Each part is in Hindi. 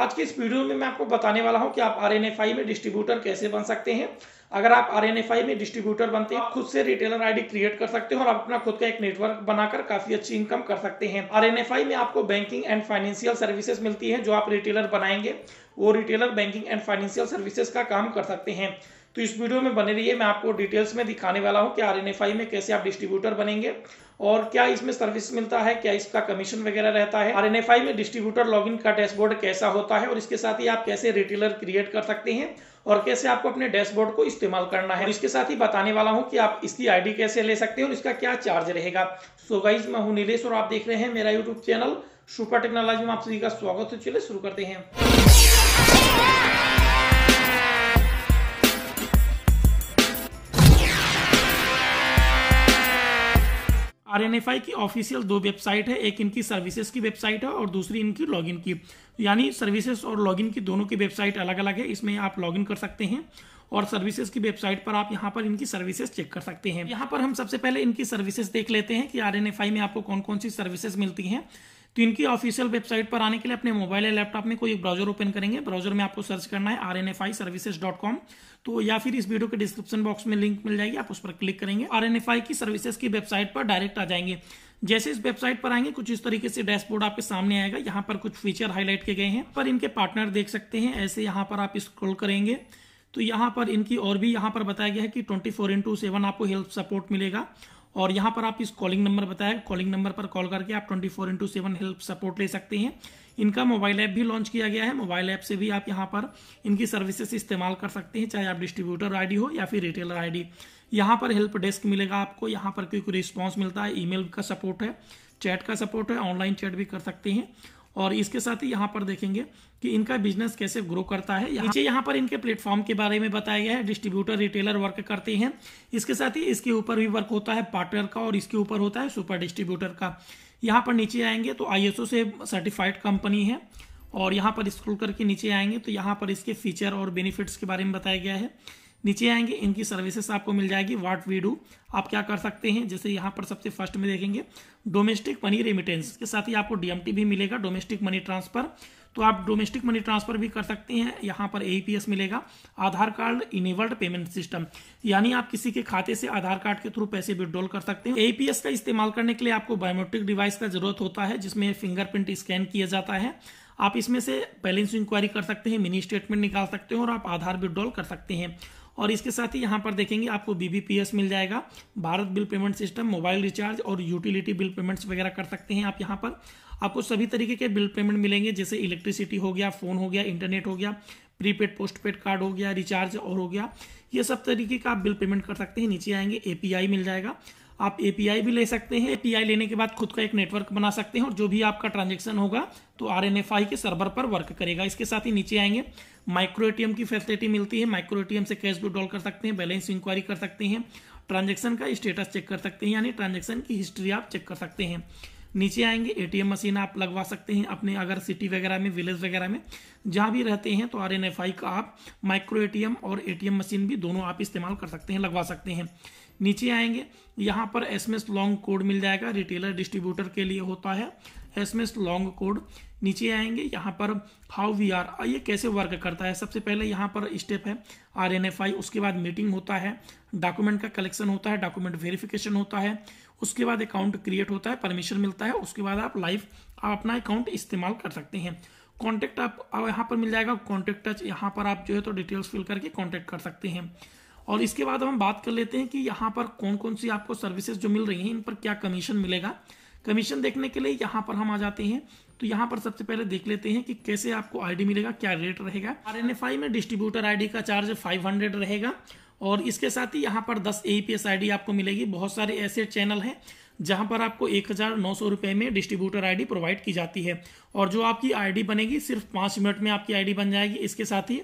आज के इस वीडियो में मैं आपको बताने वाला हूं कि आप आर में डिस्ट्रीब्यूटर कैसे बन सकते हैं अगर आप आर में डिस्ट्रीब्यूटर बनते हैं खुद से रिटेलर आईडी क्रिएट कर सकते हैं और आप अपना खुद का एक नेटवर्क बनाकर काफी अच्छी इनकम कर सकते हैं आर में आपको बैंकिंग एंड फाइनेंशियल सर्विसेज मिलती है जो आप रिटेलर बनाएंगे वो retailer banking and financial services का काम कर सकते हैं तो इस वीडियो में बने रहिए मैं आपको डिटेल्स में दिखाने वाला हूँ कि आर में कैसे आप डिस्ट्रीब्यूटर बनेंगे और क्या इसमें सर्विस मिलता है क्या इसका कमीशन वगैरह रहता है आर में डिस्ट्रीब्यूटर लॉगिन का डैशबोर्ड कैसा होता है और इसके साथ ही आप कैसे रिटेलर क्रिएट कर सकते हैं और कैसे आपको अपने डैशबोर्ड को इस्तेमाल करना है इसके साथ ही बताने वाला हूँ कि आप इसकी आईडी कैसे ले सकते हैं और इसका क्या चार्ज रहेगा सो गाइज मैं हूँ नीलेश और आप देख रहे हैं मेरा यूट्यूब चैनल सुपर टेक्नोलॉजी में आप सभी का स्वागत है चले शुरू करते हैं आर एन एफ आई की ऑफिशियल दो वेबसाइट है एक इनकी सर्विसेज की वेबसाइट है और दूसरी इनकी लॉगिन की यानी सर्विसेज और लॉगिन की दोनों की वेबसाइट अलग अलग है इसमें आप लॉगिन कर सकते हैं और सर्विसेज की वेबसाइट पर आप यहाँ पर इनकी सर्विसेज चेक कर सकते हैं यहाँ पर हम सबसे पहले इनकी सर्विसेज देख लेते हैं कि आर एन एफ आई में आपको कौन कौन सी सर्विसेज मिलती हैं तो इनकी ऑफिशियल वेबसाइट पर आने के लिए अपने मोबाइल या लैपटॉप में कोई एक ब्राउजर ओपन करेंगे ब्राउजर में आपको सर्च करना है R N F I services dot com तो या फिर इस वीडियो के डिस्क्रिप्शन बॉक्स में लिंक मिल जाएगी आप उस पर क्लिक करेंगे आर एन एफ आई की सर्विसेज की वेबसाइट पर डायरेक्ट आ जाएंगे जैसे इस वेबसाइट पर आएंगे कुछ इस तरीके से डैशबोर्ड आपके सामने आएगा यहाँ पर कुछ फीचर हाईलाइट किए गए हैं पर इनके पार्टनर देख सकते हैं ऐसे यहाँ पर आप स्क्रॉल करेंगे तो यहाँ पर इनकी और भी यहाँ पर बताया गया है कि ट्वेंटी फोर इंटू सेवन आपको हेल्प सपोर्ट मिलेगा और यहाँ पर आप इस कॉलिंग नंबर बताया कॉलिंग नंबर पर कॉल करके आप twenty four into seven help support ले सकते हैं इनका मोबाइल ऐप भी लॉन्च किया गया है मोबाइल ऐप से भी आप यहाँ पर इनकी सर्विसेज इस्तेमाल कर सकते हैं चाहे आप डिस्ट्रीब्यूटर आईडी हो या फिर रिटेलर आईडी यहाँ पर हेल्प डेस्क मिलेगा आपको यहाँ पर क्योंकि रिस्पॉन्स मिलता है ई का सपोर्ट है चैट का सपोर्ट है ऑनलाइन चैट भी कर सकते हैं और इसके साथ ही यहाँ पर देखेंगे कि इनका बिजनेस कैसे ग्रो करता है नीचे यहाँ पर इनके प्लेटफॉर्म के बारे में बताया गया है डिस्ट्रीब्यूटर रिटेलर वर्क करते हैं इसके साथ ही इसके ऊपर भी वर्क होता है पार्टनर का और इसके ऊपर होता है सुपर डिस्ट्रीब्यूटर का यहाँ पर नीचे आएंगे तो आई से सर्टिफाइड कंपनी है और यहाँ पर स्क्रोल करके नीचे आएंगे तो यहाँ पर इसके फीचर और बेनिफिट्स के बारे में बताया गया है नीचे आएंगे इनकी सर्विसेज आपको मिल जाएगी व्हाट वी डू आप क्या कर सकते हैं जैसे यहाँ पर सबसे फर्स्ट में देखेंगे डोमेस्टिक मनी रेमिटेंस के साथ ही आपको डीएमटी भी मिलेगा डोमेस्टिक मनी ट्रांसफर तो आप डोमेस्टिक मनी ट्रांसफर भी कर सकते हैं यहाँ पर ए मिलेगा Aadhaar card enabled payment system यानी आप किसी के खाते से आधार कार्ड के थ्रू पैसे विड्रॉल कर सकते हैं ए का इस्तेमाल करने के लिए आपको बायोमेट्रिक डिवाइस का जरूरत होता है जिसमें फिंगरप्रिंट स्कैन किया जाता है आप इसमें से बैलेंस इंक्वायरी कर सकते हैं मिनी स्टेटमेंट निकाल सकते हैं और आप आधार विड्रॉल कर सकते हैं और इसके साथ ही यहाँ पर देखेंगे आपको बीबीपीएस मिल जाएगा Bharat bill payment system mobile recharge और यूटिलिटी बिल पेमेंट्स वगैरह कर सकते हैं आप यहाँ पर आपको सभी तरीके के बिल पेमेंट मिलेंगे जैसे इलेक्ट्रिसिटी हो गया फ़ोन हो गया इंटरनेट हो गया प्रीपेड पोस्टपेड कार्ड हो गया रिचार्ज और हो गया ये सब तरीके का आप बिल पेमेंट कर सकते हैं नीचे आएंगे एपीआई मिल जाएगा आप एपीआई भी ले सकते हैं एपीआई लेने के बाद खुद का एक नेटवर्क बना सकते हैं और जो भी आपका ट्रांजेक्शन होगा तो आर के सर्वर पर वर्क करेगा इसके साथ ही नीचे आएंगे माइक्रो एटीएम की फैसिलिटी मिलती है माइक्रो एटीएम से कैश विड्रॉल कर सकते हैं बैलेंस इंक्वायरी कर सकते हैं ट्रांजेक्शन का स्टेटस चेक कर सकते हैं यानी ट्रांजेक्शन की हिस्ट्री आप चेक कर सकते हैं नीचे आएंगे एटीएम मशीन आप लगवा सकते हैं अपने अगर सिटी वगैरह में विलेज वगैरह में जहाँ भी रहते हैं तो आर का आप माइक्रो एटीएम और एटीएम मशीन भी दोनों आप इस्तेमाल कर सकते हैं लगवा सकते हैं नीचे आएंगे यहाँ पर S M S long code मिल जाएगा रिटेलर डिस्ट्रीब्यूटर के लिए होता है S M S long code नीचे आएंगे यहाँ पर हाउ वी आर ये कैसे वर्क करता है सबसे पहले यहाँ पर स्टेप है आर एन एफ आई उसके बाद मीटिंग होता है डॉक्यूमेंट का कलेक्शन होता है डॉक्यूमेंट वेरिफिकेशन होता है उसके बाद अकाउंट क्रिएट होता है परमिशन मिलता है उसके बाद आप लाइव आप अपना अकाउंट इस्तेमाल कर सकते हैं कॉन्टैक्ट आप यहाँ पर मिल जाएगा कॉन्टैक्ट टच यहाँ पर आप जो है तो डिटेल्स फिल करके कॉन्टैक्ट कर सकते हैं और इसके बाद हम बात कर लेते हैं कि यहाँ पर कौन कौन सी आपको सर्विसेज जो मिल रही हैं इन पर क्या कमीशन मिलेगा कमीशन देखने के लिए यहाँ पर हम आ जाते हैं तो यहाँ पर सबसे पहले देख लेते हैं कि कैसे आपको आईडी मिलेगा क्या रेट रहेगा आर एन एफ आई में डिस्ट्रीब्यूटर आईडी का चार्ज फाइव रहेगा और इसके साथ ही यहाँ पर दस ए पी आपको मिलेगी बहुत सारे ऐसे चैनल हैं जहां पर आपको एक हज़ार नौ सौ रुपये में डिस्ट्रीब्यूटर आईडी प्रोवाइड की जाती है और जो आपकी आईडी बनेगी सिर्फ पाँच मिनट में आपकी आईडी बन जाएगी इसके साथ ही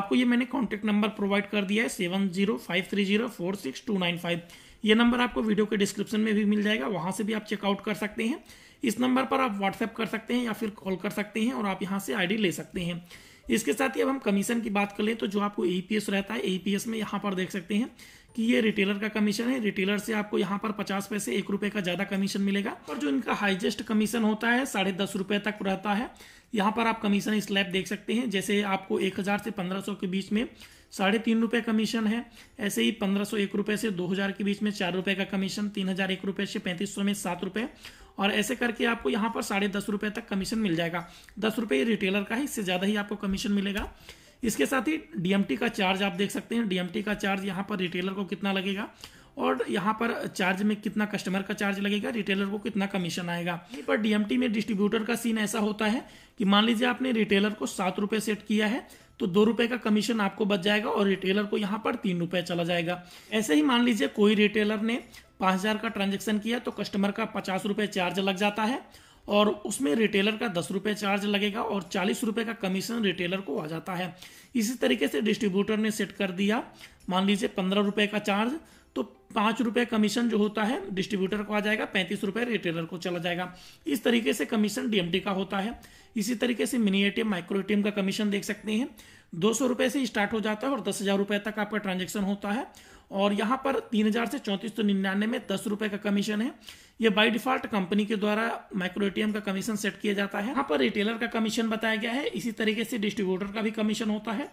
आपको ये मैंने कॉन्टेक्ट नंबर प्रोवाइड कर दिया है seven zero five three zero four six two nine five ये नंबर आपको वीडियो के डिस्क्रिप्शन में भी मिल जाएगा वहाँ से भी आप चेकआउट कर सकते हैं इस नंबर पर आप व्हाट्सएप कर सकते हैं या फिर कॉल कर सकते हैं और आप यहाँ से आईडी ले सकते हैं इसके साथ ही अब हम कमीशन की बात कर लें तो जो आपको एपीएस रहता है एपीएस में यहाँ पर देख सकते हैं कि ये रिटेलर का कमीशन है रिटेलर से आपको यहाँ पर पचास पैसे एक रुपए का ज्यादा कमीशन मिलेगा और जो इनका हाईजेस्ट कमीशन होता है साढ़े दस रुपए तक रहता है यहाँ पर आप कमीशन स्लैब देख सकते हैं जैसे आपको एक हजार से पंद्रह सौ के बीच में साढ़े तीन रुपए कमीशन है ऐसे ही पंद्रह सौ एक रुपए से दो हज़ार के बीच में चार रुपए का कमीशन तीन हज़ार एक रुपए से पैंतीस सौ में सात रुपए और ऐसे करके आपको यहाँ पर साढ़े दस रुपये तक कमीशन मिल जाएगा दस रुपये रिटेलर का है इससे ज़्यादा ही आपको कमीशन मिलेगा इसके साथ ही डीएमटी का चार्ज आप देख सकते हैं डीएमटी का चार्ज यहाँ पर रिटेलर को कितना लगेगा और यहाँ पर चार्ज में कितना कस्टमर का चार्ज लगेगा रिटेलर को कितना कमीशन आएगा पर डीएमटी में डिस्ट्रीब्यूटर का सीन ऐसा होता है कि मान लीजिए आपने रिटेलर को सात रुपये सेट किया है तो दो रुपए का कमीशन आपको बच जाएगा और रिटेलर को यहाँ पर तीन रुपए चला जाएगा ऐसे ही मान लीजिए कोई रिटेलर ने पांच हजार का ट्रांजेक्शन किया तो कस्टमर का पचास रुपए चार्ज लग जाता है और उसमें रिटेलर का दस रुपए चार्ज लगेगा और चालीस रुपए का कमीशन रिटेलर को आ जाता है इसी तरीके से डिस्ट्रीब्यूटर ने सेट कर दिया मान लीजिए पंद्रह रुपए का चार्ज पाँच रुपये कमीशन जो होता है डिस्ट्रीब्यूटर को आ जाएगा पैंतीस रुपये रिटेलर को चला जाएगा इस तरीके से कमीशन डीएमटी का होता है इसी तरीके से मिनी एटीएम माइक्रो एटीएम का कमीशन देख सकते हैं दो सौ रुपए से स्टार्ट हो जाता है और दस हज़ार रुपए तक आपका ट्रांजेक्शन होता है और यहाँ पर तीन हजार से चौंतीस सौ तो निन्यानवे में दस रुपए का कमीशन है ये बाय डिफॉल्ट कंपनी के द्वारा माइक्रो एटीएम का कमीशन सेट किया जाता है यहाँ पर रिटेलर का कमीशन बताया गया है इसी तरीके से डिस्ट्रीब्यूटर का भी कमीशन होता है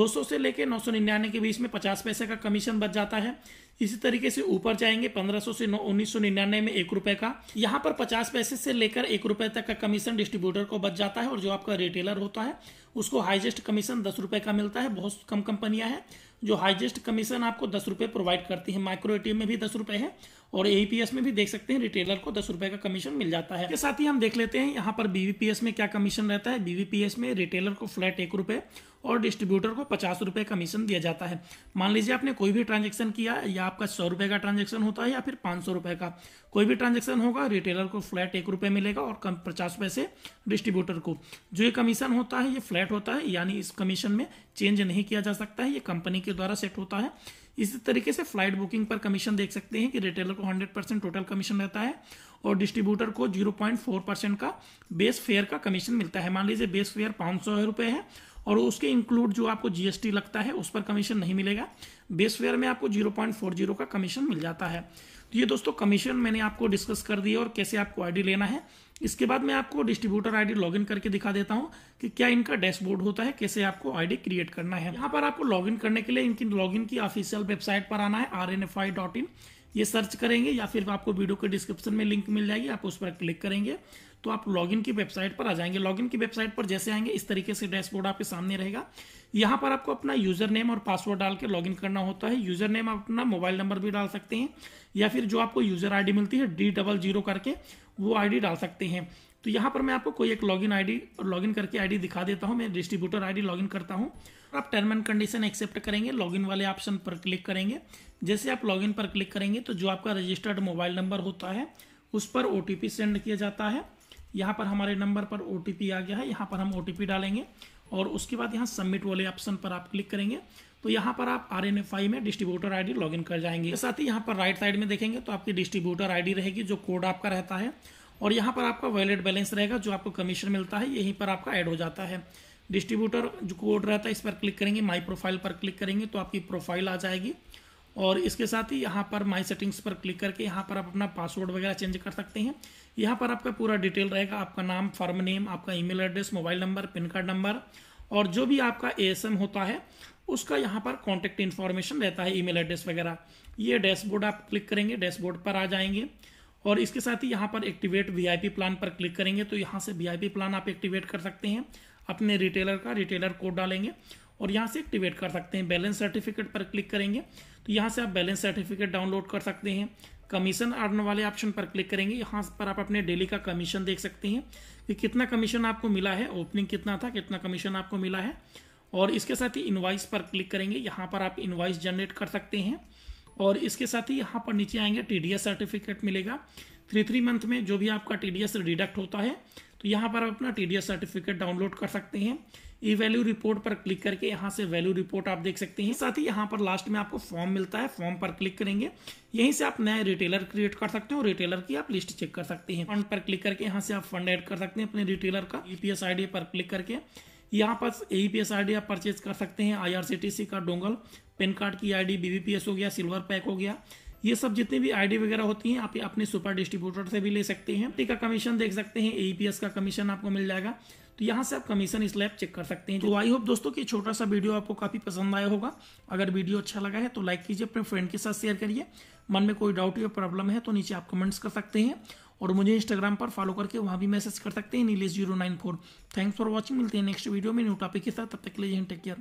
200 से लेकर नौ सौ निन्यानवे के बीच में पचास पैसे का कमीशन बच जाता है इसी तरीके से ऊपर जाएंगे 1500 से उन्नीस सौ निन्यानवे में एक रुपए का यहाँ पर पचास पैसे से लेकर एक रुपए तक का कमीशन डिस्ट्रीब्यूटर को बच जाता है और जो आपका रिटेलर होता है उसको हाईएस्ट कमीशन दस रुपए का मिलता है बहुत कम कंपनियां हैं जो हाइजेस्ट कमीशन आपको दस रुपये प्रोवाइड करती है माइक्रो ए में भी दस रुपये है और एपीएस में भी देख सकते हैं रिटेलर को दस रुपए का कमीशन मिल जाता है साथ ही हम देख लेते हैं यहाँ पर बीवीपीएस में क्या कमीशन रहता है बीवीपीएस में रिटेलर को फ्लैट एक रुपए और डिस्ट्रीब्यूटर को पचास रुपए कमीशन दिया जाता है मान लीजिए आपने कोई भी ट्रांजेक्शन किया या आपका सौ रुपए का ट्रांजेक्शन होता है या फिर पांच सौ रुपए का कोई भी ट्रांजेक्शन होगा रिटेलर को फ्लैट एक रुपए मिलेगा और कम पचास से डिस्ट्रीब्यूटर को जो ये कमीशन होता है ये फ्लैट होता है यानी इस कमीशन में चेंज नहीं किया जा सकता है ये कंपनी के द्वारा सेट होता है इसी तरीके से फ्लाइट बुकिंग पर कमीशन देख सकते हैं कि रिटेलर को 100 परसेंट टोटल कमीशन रहता है और डिस्ट्रीब्यूटर को 0.4 परसेंट का बेस फेयर का कमीशन मिलता है मान लीजिए बेस फेयर पाँच सौ रुपये है और उसके इंक्लूड जो आपको जीएसटी लगता है उस पर कमीशन नहीं मिलेगा बेस फेयर में आपको जीरो का कमीशन मिल जाता है तो ये दोस्तों कमीशन मैंने आपको डिस्कस कर दिया और कैसे आपको आईडी लेना है इसके बाद मैं आपको डिस्ट्रीब्यूटर आईडी लॉगिन करके दिखा देता हूँ कि क्या इनका डैशबोर्ड होता है कैसे आपको आईडी क्रिएट करना है यहाँ पर आपको लॉगिन करने के लिए इनकी लॉगिन की ऑफिशियल वेबसाइट पर आना है आर ये सर्च करेंगे या फिर आपको वीडियो के डिस्क्रिप्शन में लिंक मिल जाएगी आप उस पर क्लिक करेंगे तो आप लॉगिन की वेबसाइट पर आ जाएंगे लॉगिन की वेबसाइट पर जैसे आएंगे इस तरीके से डैशबोर्ड आपके सामने रहेगा यहाँ पर आपको अपना यूजर नेम और पासवर्ड डाल के लॉगिन करना होता है यूजर नेम आप अपना मोबाइल नंबर भी डाल सकते हैं या फिर जो आपको यूजर आईडी मिलती है डी डबल जीरो करके वो आईडी डाल सकते हैं तो यहाँ पर मैं आपको कोई एक लॉगिन आईडी और लॉगिन करके आईडी दिखा देता हूँ मैं डिस्ट्रीब्यूटर आईडी लॉगिन करता हूँ आप टर्म एंड कंडीशन एक्सेप्ट करेंगे लॉगिन वाले ऑप्शन पर क्लिक करेंगे जैसे आप लॉगिन पर क्लिक करेंगे तो जो आपका रजिस्टर्ड मोबाइल नंबर होता है उस पर ओ सेंड किया जाता है यहाँ पर हमारे नंबर पर ओ आ गया है यहाँ पर हम ओ डालेंगे और उसके बाद यहाँ सबमिट वाले ऑप्शन पर आप क्लिक करेंगे तो यहाँ पर आप आर एन में डिस्ट्रीब्यूटर आईडी लॉगिन कर जाएंगे साथ ही यहाँ पर राइट साइड में देखेंगे तो आपकी डिस्ट्रीब्यूटर आईडी रहेगी जो कोड आपका रहता है और यहाँ पर आपका वैलेट बैलेंस रहेगा जो आपको कमीशन मिलता है यहीं पर आपका ऐड हो जाता है डिस्ट्रीब्यूटर जो कोड रहता है इस पर क्लिक करेंगे माई प्रोफाइल पर क्लिक करेंगे तो आपकी प्रोफाइल आ जाएगी और इसके साथ ही यहाँ पर माई सेटिंग्स पर क्लिक करके यहाँ पर आप अपना पासवर्ड वगैरह चेंज कर सकते हैं यहाँ पर आपका पूरा डिटेल रहेगा आपका नाम फर्म नेम आपका email address mobile number pin card number और जो भी आपका ए होता है उसका यहाँ पर कॉन्टैक्ट इन्फॉर्मेशन रहता है ईमेल एड्रेस वगैरह ये डैशबोर्ड आप क्लिक करेंगे डैशबोर्ड पर आ जाएंगे और इसके साथ ही यहाँ पर एक्टिवेट वीआईपी प्लान पर क्लिक करेंगे तो यहाँ से वीआईपी प्लान आप एक्टिवेट कर सकते हैं अपने रिटेलर का रिटेलर कोड डालेंगे और यहाँ से एक्टिवेट कर सकते हैं बैलेंस सर्टिफिकेट पर क्लिक करेंगे तो यहाँ से आप बैलेंस सर्टिफिकेट डाउनलोड कर सकते हैं कमीशन अर्न वाले ऑप्शन पर क्लिक करेंगे यहाँ पर आप अपने डेली का कमीशन देख सकते हैं कि कितना कमीशन आपको मिला है ओपनिंग कितना था कितना कमीशन आपको मिला है और इसके साथ ही इन्वाइस पर क्लिक करेंगे यहाँ पर आप इन्वाइस जनरेट कर सकते हैं और इसके साथ ही यहाँ पर नीचे आएंगे टी सर्टिफिकेट मिलेगा थ्री थ्री मंथ में जो भी आपका टी डिडक्ट होता है तो यहाँ पर आप अपना टी सर्टिफिकेट डाउनलोड कर सकते हैं ई वैल्यू रिपोर्ट पर क्लिक करके यहाँ से वैल्यू रिपोर्ट आप देख सकते हैं साथ ही यहाँ पर लास्ट में आपको फॉर्म मिलता है फॉर्म पर क्लिक करेंगे यहीं से आप नया रिटेलर क्रिएट कर सकते हैं और रिटेलर की आप लिस्ट चेक कर सकते हैं फंड पर क्लिक करके यहाँ से आप फंड ऐड कर सकते हैं अपने रिटेलर का ईपीएस e आईडी पर क्लिक करके यहाँ पर ई पी एस आप परचेज कर सकते हैं आई का डोंगल पेन कार्ड की आई डी हो गया सिल्वर पैक हो गया ये सब जितने भी आईडी वगैरह होती हैं आप अपने सुपर डिस्ट्रीब्यूटर से भी ले सकते हैं टी का कमीशन देख सकते हैं एपीएस का कमीशन आपको मिल जाएगा तो यहाँ से आप कमीशन स्लैब चेक कर सकते हैं तो आई होप दोस्तों कि छोटा सा वीडियो आपको काफ़ी पसंद आया होगा अगर वीडियो अच्छा लगा है तो लाइक कीजिए अपने फ्रेंड के साथ शेयर करिए मन में कोई डाउट या प्रॉब्लम है तो नीचे आप कमेंट्स कर सकते हैं और मुझे इंस्टाग्राम पर फॉलो करके वहाँ भी मैसेज कर सकते हैं Nilesh zero nine four thanks for watching मिलते हैं नेक्स्ट वीडियो में न्यू टॉपिक के साथ तब तक ले टेक केयर